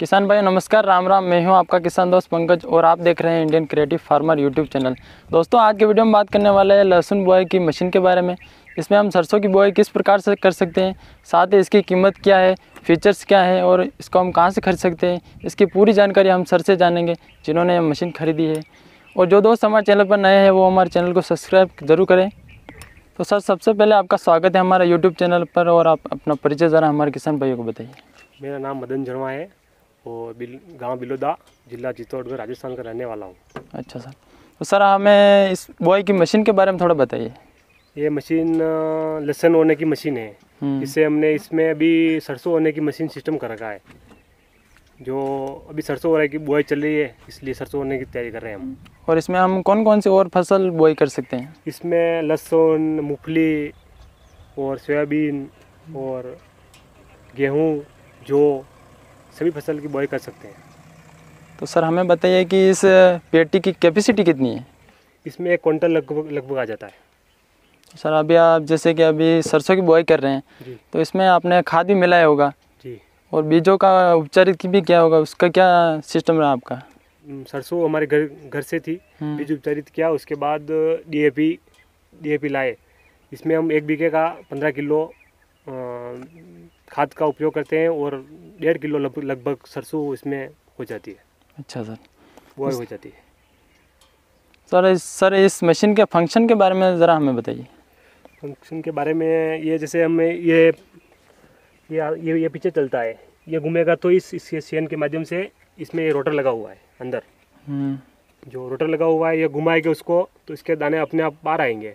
किसान भाई नमस्कार राम राम मैं हूं आपका किसान दोस्त पंकज और आप देख रहे हैं Indian creative farmer YouTube channel दोस्तों आज के वीडियो में बात करने वाला है लहसुन बुआई की मशीन के बारे में इसमें हम सरसों की बुआई किस प्रकार से कर सकते हैं साथ ही इसकी कीमत क्या है फीचर्स क्या है और इसको हम कहाँ से खरीद सकते हैं इसकी पूरी जानकारी हम सर से जानेंगे जिन्होंने ये मशीन खरीदी है और जो दोस्त हमारे चैनल पर नए हैं वो हमारे चैनल को सब्सक्राइब ज़रूर करें तो सर सबसे पहले आपका स्वागत है हमारा यूट्यूब चैनल पर और आप अपना परिचय ज़रा हमारे किसान भाइयों को बताइए मेरा नाम मदन जर्मा है और बिल, गांव बिलोदा जिला चित्तौड़गढ़ राजस्थान का रहने वाला हूँ अच्छा सर तो सर हमें इस बुआई की मशीन के बारे में थोड़ा बताइए ये मशीन लहसन होने की मशीन है हम्म। इसे हमने इसमें अभी सरसों होने की मशीन सिस्टम कर रखा है जो अभी सरसों हो रहा है बुआई चल रही है इसलिए सरसों होने की तैयारी कर रहे हैं हम और इसमें हम कौन कौन सी और फसल बुआई कर सकते हैं इसमें लहसुन मूंगफली और सोयाबीन और गेहूँ जौ सभी फसल की बुआई कर सकते हैं तो सर हमें बताइए कि इस पेटी की कैपेसिटी कितनी है इसमें एक क्विंटल लगभग लगभग आ जाता है सर अभी आप जैसे कि अभी सरसों की बुआई कर रहे हैं तो इसमें आपने खाद भी मिलाया होगा जी और बीजों का उपचारित भी क्या होगा उसका क्या सिस्टम रहा आपका सरसों हमारे घर घर से थी हम्म। बीज उपचारित किया उसके बाद डी ए लाए इसमें हम एक बीघे का पंद्रह किलो खाद का उपयोग करते हैं और डेढ़ किलो लगभग लगभग सरसों इसमें हो जाती है अच्छा सर वो हो जाती है सर इस सर इस मशीन के फंक्शन के बारे में ज़रा हमें बताइए फंक्शन के बारे में ये जैसे हमें ये ये ये ये पीछे चलता है ये घूमेगा तो इस इस सेन के माध्यम से इसमें ये रोटर लगा हुआ है अंदर हम्म। जो रोटर लगा हुआ है ये घुमाएगा उसको तो इसके दाने अपने आप बाहर आएंगे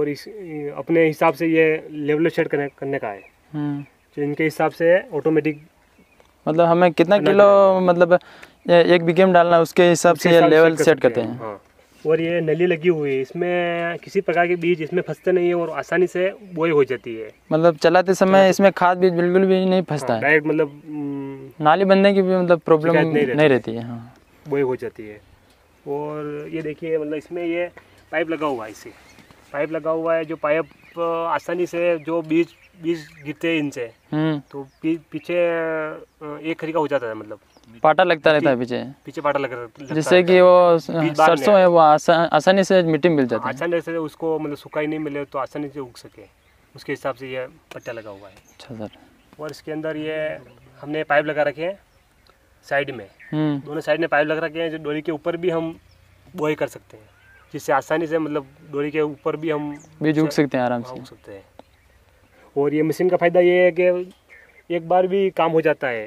और इस अपने हिसाब से ये लेवल सेट करने, करने का है हम्म। तो इनके हिसाब से ऑटोमेटिक मतलब हमें कितना किलो मतलब एक गेम डालना है उसके हिसाब से ये लेवल सेट करते हैं हाँ। और ये नली लगी हुई है इसमें किसी प्रकार के बीज इसमें फंसते नहीं है और आसानी से बोई हो जाती है मतलब चलाते समय इसमें खाद बीज बिल्कुल भी नहीं फंसता हाँ, है डायरेक्ट मतलब हम्म, नाली बनने की भी मतलब प्रॉब्लम नहीं, नहीं रहती है हाँ बोई हो जाती है और ये देखिए मतलब इसमें ये पाइप लगा हुआ है इसे पाइप लगा हुआ है जो पाइप आसानी से जो बीज बीज गिरते हैं इनसे हम्म। तो पीछे एक खरी का हो जाता है मतलब पाटा लगता रहता है पीछे पीछे पाटा लगता है जिससे कि वो सरसों है वो आसानी से मिट्टी मिल जाती है आसानी से उसको मतलब सुखाई नहीं मिले तो आसानी से उग सके उसके हिसाब से ये पट्टा लगा हुआ है अच्छा सर और इसके अंदर ये हमने पाइप लगा रखे हैं साइड में हम्म। दोनों साइड में पाइप लगा रखे हैं जो डोरी के ऊपर भी हम बोई कर सकते हैं जिससे आसानी से मतलब डोरी के ऊपर भी हम बीज उग सकते हैं आराम से उग हाँ, सकते हैं और ये मशीन का फ़ायदा ये है कि एक बार भी काम हो जाता है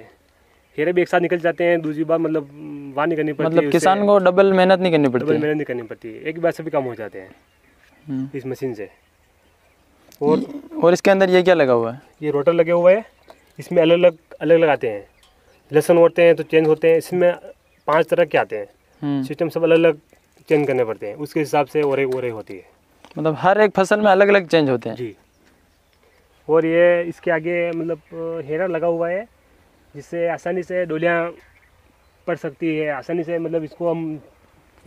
हेरे भी एक साथ निकल जाते हैं दूसरी बार मतलब वहाँ नहीं करनी पड़ती मतलब किसान को डबल मेहनत नहीं करनी पड़ती डबल मेहनत नहीं करनी पड़ती एक बार से भी काम हो जाते हैं हम्म। इस मशीन से और और इसके अंदर ये क्या लगा हुआ है ये रोटर लगे हुए हैं इसमें अलग अलग अलग लगाते हैं लहसुन होते हैं तो चेंज होते हैं इसमें पांच तरह के आते हैं हम्म। सिस्टम सब अलग अलग चेंज करने पड़ते हैं उसके हिसाब से और ओरे होती है मतलब हर एक फसल में अलग अलग चेंज होते हैं जी और ये इसके आगे मतलब हेरा लगा हुआ है जिससे आसानी से डोलियाँ पड़ सकती है आसानी से मतलब इसको हम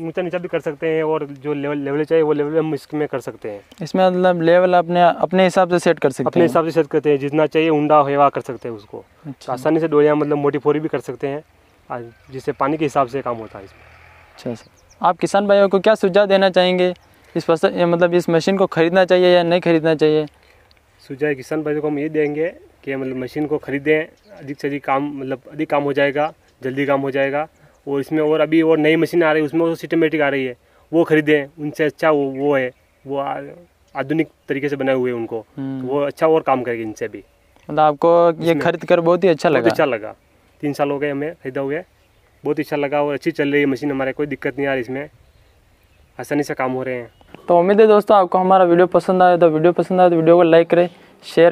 ऊंचा नीचा भी कर सकते हैं और जो लेवल लेवल चाहिए वो लेवल हम इसमें कर सकते हैं इसमें मतलब लेवल अपने अपने हिसाब से सेट कर सकते हैं अपने हिसाब से सेट करते हैं जितना चाहिए ऊंडा हेवा कर सकते हैं उसको अच्छा। तो आसानी से डोलियाँ मतलब मोटी फोरी भी कर सकते हैं जिससे पानी के हिसाब से काम होता है इसमें अच्छा सर आप किसान भाइयों को क्या सुझाव देना चाहेंगे इस फसल मतलब इस मशीन को ख़रीदना चाहिए या नहीं ख़रीदना चाहिए सुझाव किसान भाइयों को हम ये देंगे कि मतलब मशीन को ख़रीदें अधिक से अधिक काम मतलब अधिक काम हो जाएगा जल्दी काम हो जाएगा और इसमें और अभी और नई मशीन आ रही है उसमें और सिस्टमेटिक आ रही है वो खरीदें उनसे अच्छा वो वो है वो आधुनिक तरीके से बनाए हुए उनको हम्म। वो अच्छा और काम करेगी इनसे भी मतलब आपको ये खरीद कर बहुत ही अच्छा लगा अच्छा लगा तीन साल हो गए हमें खरीदा हुआ है बहुत अच्छा लगा और अच्छी चल रही है मशीन हमारे कोई दिक्कत नहीं आ रही इसमें आसानी से काम हो रहे हैं तो उम्मीद है दोस्तों आपको हमारा वीडियो पसंद आया तो वीडियो पसंद आया तो वीडियो को लाइक करें शेयर